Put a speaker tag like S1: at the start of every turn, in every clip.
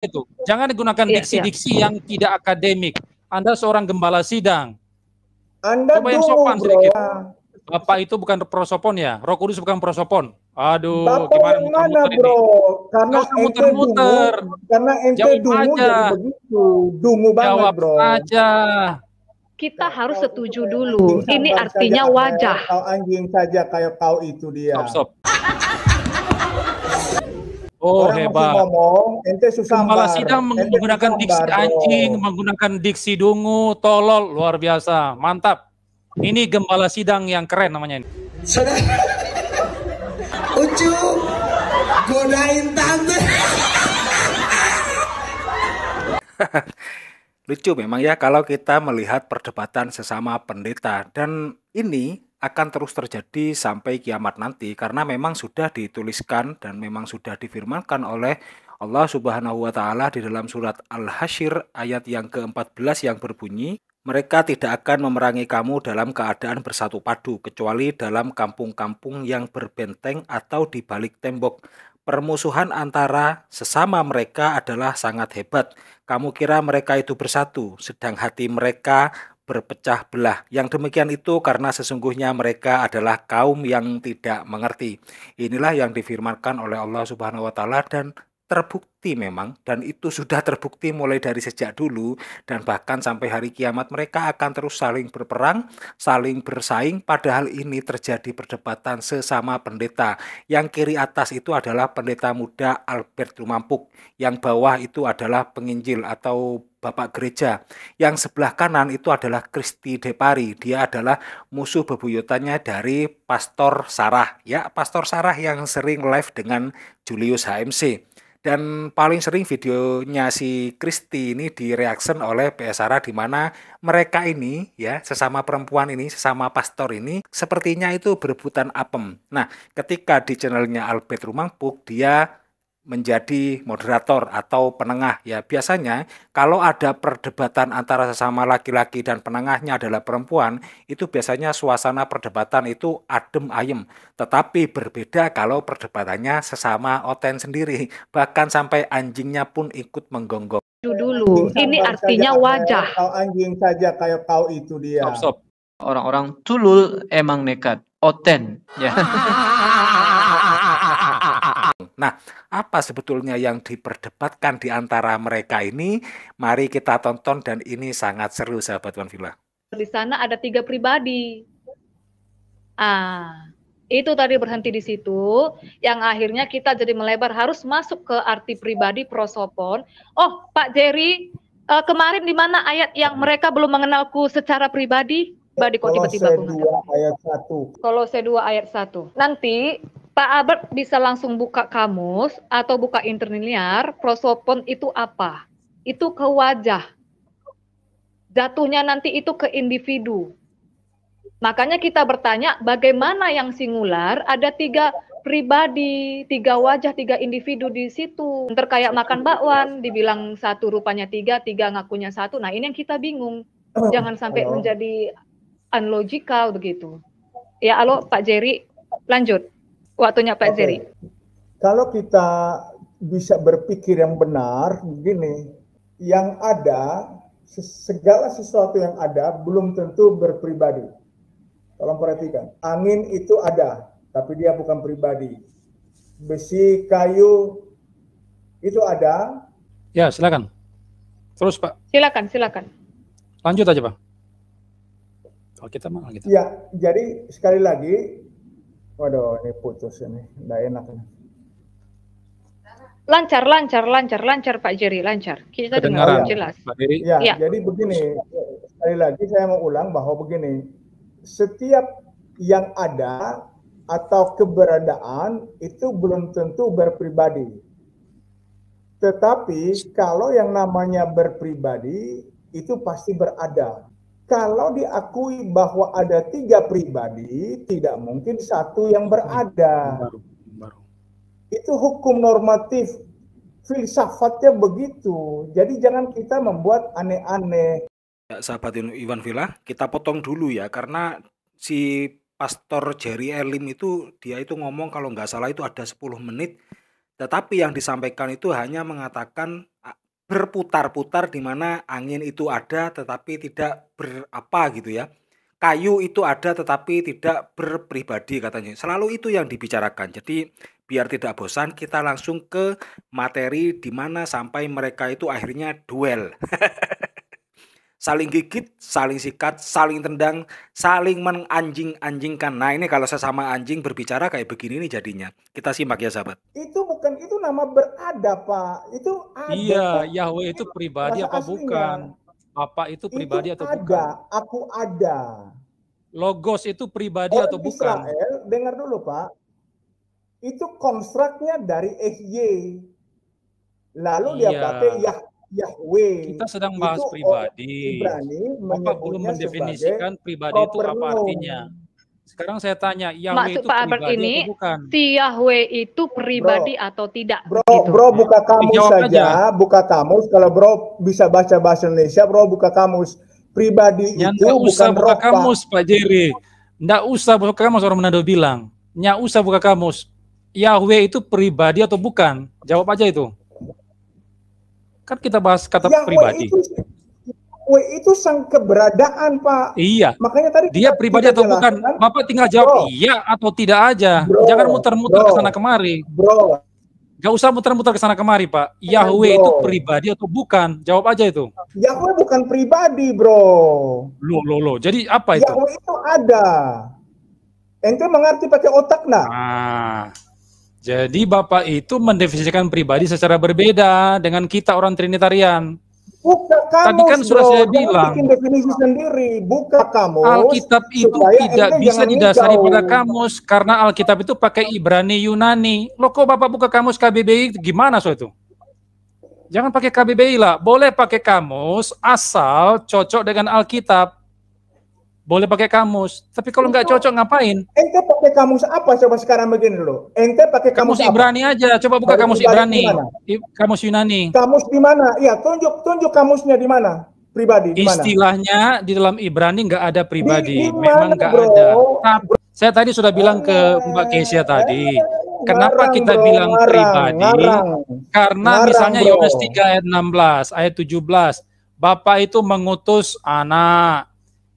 S1: itu. Jangan gunakan iya, diksi-diksi yeah, yeah. yang tidak akademik. Anda seorang gembala sidang.
S2: Anda Coba yang sopan bro. sedikit.
S1: Bapak itu bukan prosopon ya? Roh Kudus bukan prosopon. Aduh, Bapak gimana yang mana, bro?
S3: Ini? Karena Kau muter-muter. Karena ente Jawab dungu aja. jadi
S1: begitu. Dungu
S3: banget, Jawab bro. aja. Kita harus setuju dulu. Ini artinya wajah.
S2: Kau anjing saja kayak kau itu dia. Stop, stop. Oh Orang hebat. ngomong, ente susah Kepala sidang menggunakan diksi anjing,
S1: oh. menggunakan diksi dungu, tolol, luar biasa, mantap. Ini gembala sidang yang keren namanya ini. Saudara,
S2: Ucu, godain tante.
S4: Lucu memang ya kalau kita melihat perdebatan sesama pendeta dan ini akan terus terjadi sampai kiamat nanti karena memang sudah dituliskan dan memang sudah difirmankan oleh Allah Subhanahu wa taala di dalam surat Al-Hasyr ayat yang ke-14 yang berbunyi mereka tidak akan memerangi kamu dalam keadaan bersatu padu kecuali dalam kampung-kampung yang berbenteng atau di balik tembok Permusuhan antara sesama mereka adalah sangat hebat. Kamu kira mereka itu bersatu, sedang hati mereka berpecah belah. Yang demikian itu karena sesungguhnya mereka adalah kaum yang tidak mengerti. Inilah yang difirmankan oleh Allah Subhanahu wa taala dan terbukti memang dan itu sudah terbukti mulai dari sejak dulu dan bahkan sampai hari kiamat mereka akan terus saling berperang, saling bersaing padahal ini terjadi perdebatan sesama pendeta. Yang kiri atas itu adalah pendeta muda Albert Lumampuk, yang bawah itu adalah penginjil atau Bapak Gereja. Yang sebelah kanan itu adalah Kristi Depari. Dia adalah musuh bebuyutannya dari Pastor Sarah. Ya, Pastor Sarah yang sering live dengan Julius HMC. Dan paling sering videonya si Kristi ini direaction oleh PS Sarah di mana mereka ini ya sesama perempuan ini, sesama pastor ini sepertinya itu berebutan apem. Nah, ketika di channelnya Albert Rumangpuk dia menjadi moderator atau penengah ya biasanya kalau ada perdebatan antara sesama laki-laki dan penengahnya adalah perempuan itu biasanya suasana perdebatan itu adem ayem tetapi berbeda kalau perdebatannya sesama oten sendiri bahkan sampai anjingnya pun ikut menggonggong
S3: dulu ini artinya wajah kalau
S2: anjing saja kayak kau itu dia
S4: stop, orang-orang tulul emang nekat oten ya Nah, apa sebetulnya yang diperdebatkan di antara mereka ini? Mari kita tonton dan ini sangat seru sahabat Wan Villa.
S3: Di sana ada tiga pribadi. Ah, itu tadi berhenti di situ yang akhirnya kita jadi melebar harus masuk ke arti pribadi prosopon. Oh, Pak Jerry, eh, kemarin di mana ayat yang mereka belum mengenalku secara pribadi? Badi kok tiba-tiba Kolose 2 ayat 1. saya 2 ayat satu. Nanti Pak Albert bisa langsung buka kamus atau buka liar, prosopon itu apa? Itu ke wajah. Jatuhnya nanti itu ke individu. Makanya kita bertanya bagaimana yang singular ada tiga pribadi, tiga wajah, tiga individu di situ. Terkayak makan bakwan, dibilang satu rupanya tiga, tiga ngakunya satu. Nah ini yang kita bingung. Jangan sampai menjadi unlogical begitu. Ya, halo Pak Jerry, lanjut waktunya Pak okay. Ziri.
S2: Kalau kita bisa berpikir yang benar, begini, yang ada segala sesuatu yang ada belum tentu berpribadi. Tolong perhatikan, angin itu ada, tapi dia bukan pribadi. Besi, kayu itu ada.
S1: Ya, silakan. Terus, Pak.
S3: Silakan, silakan.
S1: Lanjut aja, Pak. Kalau kita mah kita.
S2: Ya, jadi sekali lagi Waduh, ini putus ini. Nggak enak ini.
S3: Lancar, lancar, lancar, lancar Pak Jerry, lancar. Kita dengar jelas. Ya, ya,
S2: jadi begini, sekali lagi saya mau ulang bahwa begini, setiap yang ada atau keberadaan itu belum tentu berpribadi. Tetapi kalau yang namanya berpribadi itu pasti berada kalau diakui bahwa ada tiga pribadi, tidak mungkin satu yang berada. Itu hukum normatif filsafatnya begitu. Jadi jangan kita membuat aneh-aneh.
S4: Ya, sahabat Iwan Villa, kita potong dulu ya karena si Pastor Jerry Elim itu dia itu ngomong kalau nggak salah itu ada 10 menit. Tetapi yang disampaikan itu hanya mengatakan berputar-putar di mana angin itu ada tetapi tidak berapa gitu ya. Kayu itu ada tetapi tidak berpribadi katanya. Selalu itu yang dibicarakan. Jadi biar tidak bosan kita langsung ke materi di mana sampai mereka itu akhirnya duel. saling gigit, saling sikat, saling tendang, saling menganjing-anjingkan. Nah ini kalau sesama anjing berbicara kayak begini nih jadinya. Kita simak ya sahabat.
S2: Itu bukan itu nama berada pak. Itu
S4: ada. Iya pak. Yahweh itu pribadi apa aslinya. bukan? Apa itu pribadi itu atau ada. bukan?
S2: Aku ada.
S1: Logos itu pribadi Orang atau bukan? Israel,
S2: dengar dulu pak. Itu konstruknya dari EHY. Lalu iya. dia pakai Yah
S1: Yahweh. Kita sedang bahas itu pribadi. Bapak belum mendefinisikan pribadi itu apa artinya. Sekarang saya tanya,
S3: Yahweh Maksud itu Pak Albert pribadi ini, atau bukan? Si Yahweh itu pribadi bro, atau tidak? Bro,
S2: gitu. bro buka iya. kamus Dijawab saja, aja. buka kamus. Kalau bro bisa baca bahasa Indonesia, bro buka kamus. Pribadi ya, itu usah buka roh, kamus,
S1: Pak Jerry. Nggak usah buka kamus, orang menado bilang. Nggak usah buka kamus. Yahweh itu pribadi atau bukan? Jawab aja itu. Kan kita bahas kata yang pribadi. Itu,
S2: itu sang keberadaan, Pak. Iya. Makanya tadi dia pribadi atau bukan?
S1: Bapak tinggal jawab bro. iya atau tidak aja. Bro, Jangan muter-muter ke sana kemari. Bro. Gak usah muter-muter ke sana kemari, Pak. Yahweh itu pribadi atau bukan? Jawab aja itu.
S2: Yahweh bukan pribadi, Bro. Lo lo lo. Jadi apa itu? Yahweh itu ada. Ente mengerti pakai otak nah. Ah.
S1: Jadi Bapak itu mendefinisikan pribadi secara berbeda dengan kita orang Trinitarian.
S2: Buka kamus, Tadi kan sudah saya bilang. Bikin definisi sendiri, buka kamus.
S1: Alkitab itu tidak bisa didasari pada kamus karena Alkitab itu pakai Ibrani Yunani. Lo kok Bapak buka kamus KBBI gimana so itu? Jangan pakai KBBI lah, boleh pakai kamus asal cocok dengan Alkitab boleh pakai kamus. Tapi kalau nggak cocok ngapain?
S2: Ente pakai kamus apa? Coba sekarang begini dulu.
S1: Ente pakai kamus, kamus Ibrani apa? aja. Coba buka kamus, kamus Ibrani. Kamus Yunani. Kamus di mana?
S2: Iya, tunjuk tunjuk kamusnya di mana? Pribadi. Dimana?
S1: Istilahnya di dalam Ibrani nggak ada pribadi. Di, dimana, Memang nggak ada. Tapi, saya tadi sudah bilang ke Mbak Kesia tadi.
S3: Kenapa ngarang, kita bro, bilang ngarang, pribadi? Ngarang. Karena ngarang, misalnya Yohanes 3
S1: ayat 16, ayat 17, Bapak itu mengutus anak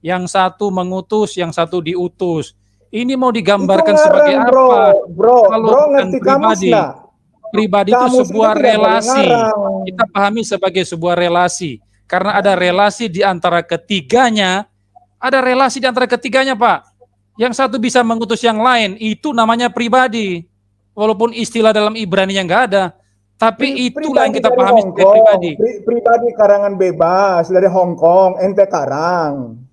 S1: yang satu mengutus, yang satu diutus. Ini mau digambarkan Itu sebagai apa? Bro, Kalau bro ngerti pribadi, pribadi itu sebuah relasi. Kita pahami sebagai sebuah relasi. Karena ada relasi di antara ketiganya, ada relasi di antara ketiganya, Pak. Yang satu bisa mengutus yang lain, itu namanya pribadi. Walaupun istilah dalam Ibrani yang enggak ada, tapi itulah yang kita pahami sebagai pribadi. Pri,
S2: pribadi karangan bebas dari Hong Kong, ente karang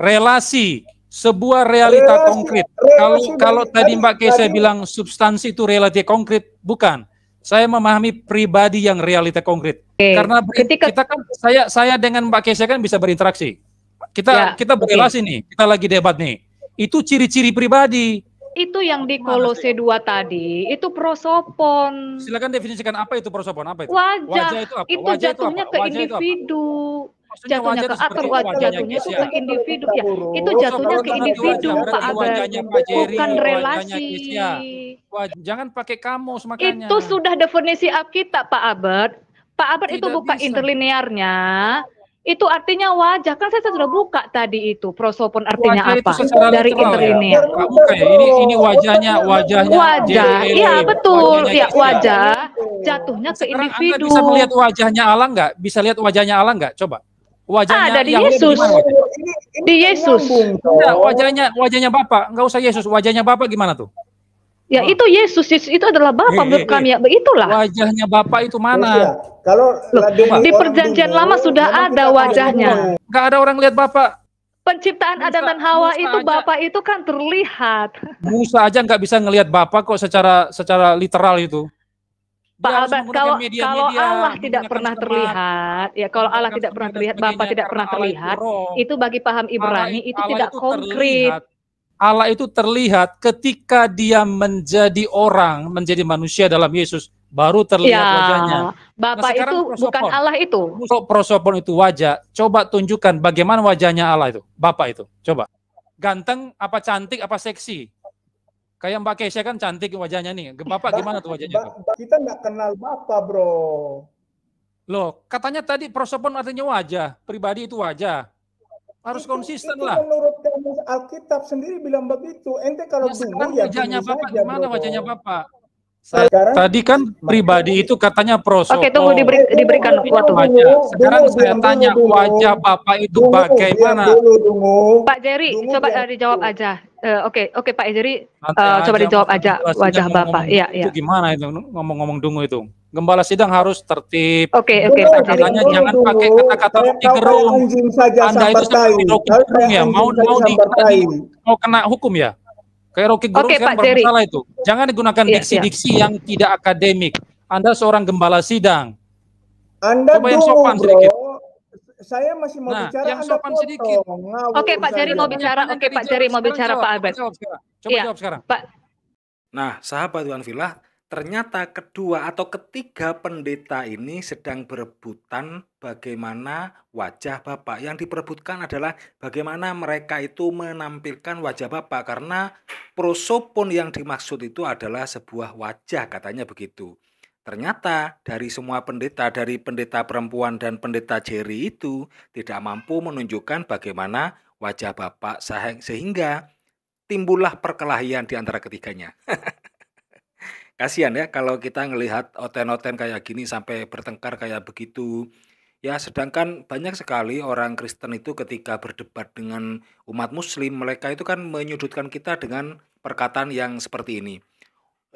S1: relasi sebuah realita relasi, konkret. Relasi kalau relasi kalau tadi Mbak Kesa bilang substansi itu realita konkret, bukan. Saya memahami pribadi yang realita konkret. Okay. Karena ketika kita kan saya saya dengan Mbak Kesa kan bisa berinteraksi. Kita ya, kita berrelasi okay. nih, kita lagi debat nih. Itu ciri-ciri pribadi.
S3: Itu yang di kolose 2 tadi, itu prosopon. Silakan definisikan apa itu prosopon, apa itu? Wajah. Wajah itu apa? Itu wajah jatuhnya itu apa? Wajah ke individu. Itu jatuhnya ke atur wajah jatuhnya gitu ya. ke individu ya itu jatuhnya ke individu Pak Abang bukan relasi ya. jangan pakai kamus makanya itu sudah definisi Alkitab Pak Abad Pak Abad itu buka bisa. interlinearnya itu artinya wajah kan saya sudah buka tadi itu prosopon artinya apa dari ya? interlinear ya? buka ya ini ini wajahnya wajahnya wajah iya betul ya wajah jatuhnya ke individu Anda bisa melihat
S1: wajahnya Allah nggak bisa lihat wajahnya Allah nggak coba Wajahnya ada di Yesus.
S3: di kan Yesus.
S1: Enggak, wajahnya wajahnya Bapak, enggak usah Yesus, wajahnya Bapak gimana tuh?
S3: Ya ah. itu Yesus, Yesus itu adalah Bapak menurut kami ya, begitulah. Wajahnya Bapak itu mana? Ya,
S2: kalau
S1: di perjanjian lama sudah ada wajahnya. Enggak ada orang lihat Bapak.
S3: Penciptaan Adam dan Hawa Musa itu aja, Bapak itu kan terlihat.
S1: Musa aja enggak bisa ngelihat Bapak kok secara secara literal itu.
S3: Pak Albert, kalau media, kalau Allah tidak pernah tempat, terlihat, ya kalau Allah tidak pernah terlihat, Bapak tidak pernah terlihat, itu bagi paham Ibrani Allah, itu Allah tidak itu konkret. Terlihat.
S1: Allah itu terlihat ketika dia menjadi orang, menjadi manusia dalam Yesus, baru terlihat ya, wajahnya. Nah,
S3: Bapak nah, itu prosopon. bukan Allah itu.
S1: Prosopon itu wajah. Coba tunjukkan bagaimana wajahnya Allah itu, Bapak itu. Coba. Ganteng apa cantik apa seksi? Kayak Mbak Kesia kan cantik wajahnya nih. Bapak gimana tuh wajahnya?
S2: kita nggak kenal Bapak, bro.
S1: Loh, katanya tadi prosopon artinya wajah. Pribadi itu wajah. Harus itu, konsisten itu lah.
S2: Menurut Alkitab sendiri bilang begitu. Ente kalau ya, dulu ya wajahnya Bapak gimana wajahnya
S1: Bapak? Sekarang, Tadi kan pribadi itu katanya proso. Oke, tunggu oh, diberi, diberikan waktu. Wajah. Sekarang dungu, saya tanya dungu, wajah Bapak itu dungu, bagaimana? Dungu, dungu.
S3: Pak Jerry, dungu, coba uh, dijawab aja. Eh, oke, uh, oke okay, okay, Pak Jerry, uh, coba dijawab aja wajah Bapak. Iya, iya. Itu iya.
S1: gimana itu ngomong-ngomong dungu itu? Gembala sidang harus tertib. Oke, oke, Pak Jerry. Katanya jangan pakai kata-kata roti Gerung. Anda itu seperti roti Gerung ya, mau mau mau kena hukum ya? Kayak Rocky Gerung okay, yang bermasalah itu. Jangan digunakan iya, diksi-diksi yeah, yeah. yang tidak akademik. Anda seorang gembala sidang.
S2: Anda Coba yang sopan bro. sedikit. Saya masih mau nah, bicara. Yang sopan Anda sedikit. Oke okay, Pak Jerry mau bicara. Oke okay, Pak Jerry mau bicara Pak Abed.
S3: Coba iya. jawab sekarang. Pak.
S4: Nah sahabat Tuan Villa, Ternyata kedua atau ketiga pendeta ini sedang berebutan bagaimana wajah Bapak. Yang diperebutkan adalah bagaimana mereka itu menampilkan wajah Bapak karena prosopon yang dimaksud itu adalah sebuah wajah katanya begitu. Ternyata dari semua pendeta, dari pendeta perempuan dan pendeta Jerry itu tidak mampu menunjukkan bagaimana wajah Bapak sehingga timbullah perkelahian di antara ketiganya. kasihan ya kalau kita ngelihat oten-oten kayak gini sampai bertengkar kayak begitu. Ya, sedangkan banyak sekali orang Kristen itu ketika berdebat dengan umat muslim, mereka itu kan menyudutkan kita dengan perkataan yang seperti ini.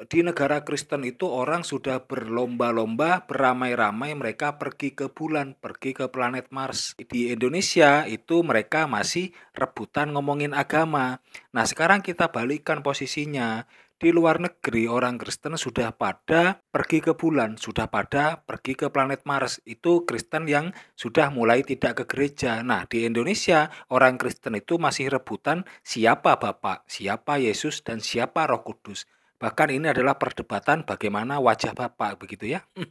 S4: Di negara Kristen itu orang sudah berlomba-lomba, beramai-ramai mereka pergi ke bulan, pergi ke planet Mars. Di Indonesia itu mereka masih rebutan ngomongin agama. Nah, sekarang kita balikkan posisinya di luar negeri orang Kristen sudah pada pergi ke bulan, sudah pada pergi ke planet Mars. Itu Kristen yang sudah mulai tidak ke gereja. Nah, di Indonesia orang Kristen itu masih rebutan siapa Bapak, siapa Yesus dan siapa Roh Kudus. Bahkan ini adalah perdebatan bagaimana wajah Bapak begitu ya.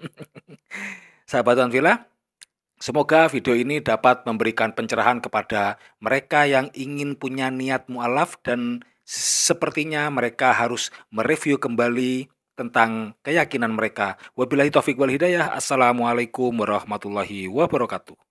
S4: Sahabat Villa, Semoga video ini dapat memberikan pencerahan kepada mereka yang ingin punya niat mualaf dan sepertinya mereka harus mereview kembali tentang keyakinan mereka. Wabillahi taufik wal hidayah. Assalamualaikum warahmatullahi wabarakatuh.